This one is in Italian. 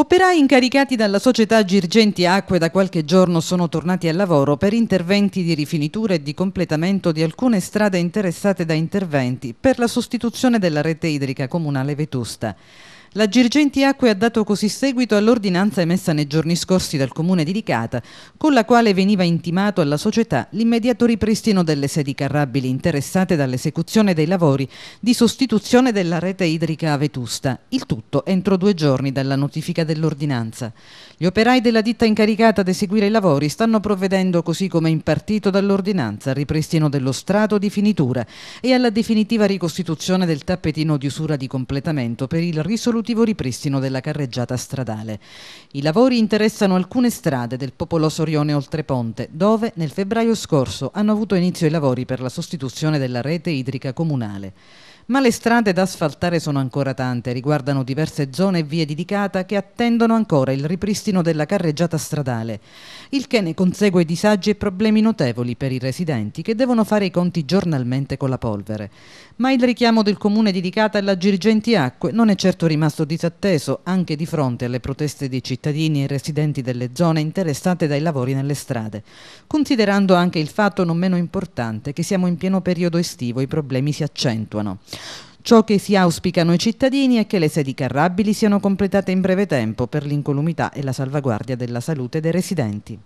Operai incaricati dalla società Girgenti Acque da qualche giorno sono tornati al lavoro per interventi di rifinitura e di completamento di alcune strade interessate da interventi per la sostituzione della rete idrica comunale vetusta. La Girgenti Acque ha dato così seguito all'ordinanza emessa nei giorni scorsi dal Comune di Licata, con la quale veniva intimato alla società l'immediato ripristino delle sedi carrabili interessate dall'esecuzione dei lavori di sostituzione della rete idrica a Vetusta, il tutto entro due giorni dalla notifica dell'ordinanza. Gli operai della ditta incaricata ad eseguire i lavori stanno provvedendo così come impartito dall'ordinanza al ripristino dello strato di finitura e alla definitiva ricostituzione del tappetino di usura di completamento per il risolutivo esecutivo ripristino della carreggiata stradale. I lavori interessano alcune strade del popolo Sorione Oltreponte, dove nel febbraio scorso hanno avuto inizio i lavori per la sostituzione della rete idrica comunale. Ma le strade da asfaltare sono ancora tante, riguardano diverse zone e vie di Dicata che attendono ancora il ripristino della carreggiata stradale, il che ne consegue disagi e problemi notevoli per i residenti che devono fare i conti giornalmente con la polvere. Ma il richiamo del comune di Dicata alla Girgenti Acque non è certo rimasto disatteso anche di fronte alle proteste dei cittadini e residenti delle zone interessate dai lavori nelle strade, considerando anche il fatto non meno importante che siamo in pieno periodo estivo e i problemi si accentuano. Ciò che si auspicano i cittadini è che le sedi carrabili siano completate in breve tempo per l'incolumità e la salvaguardia della salute dei residenti.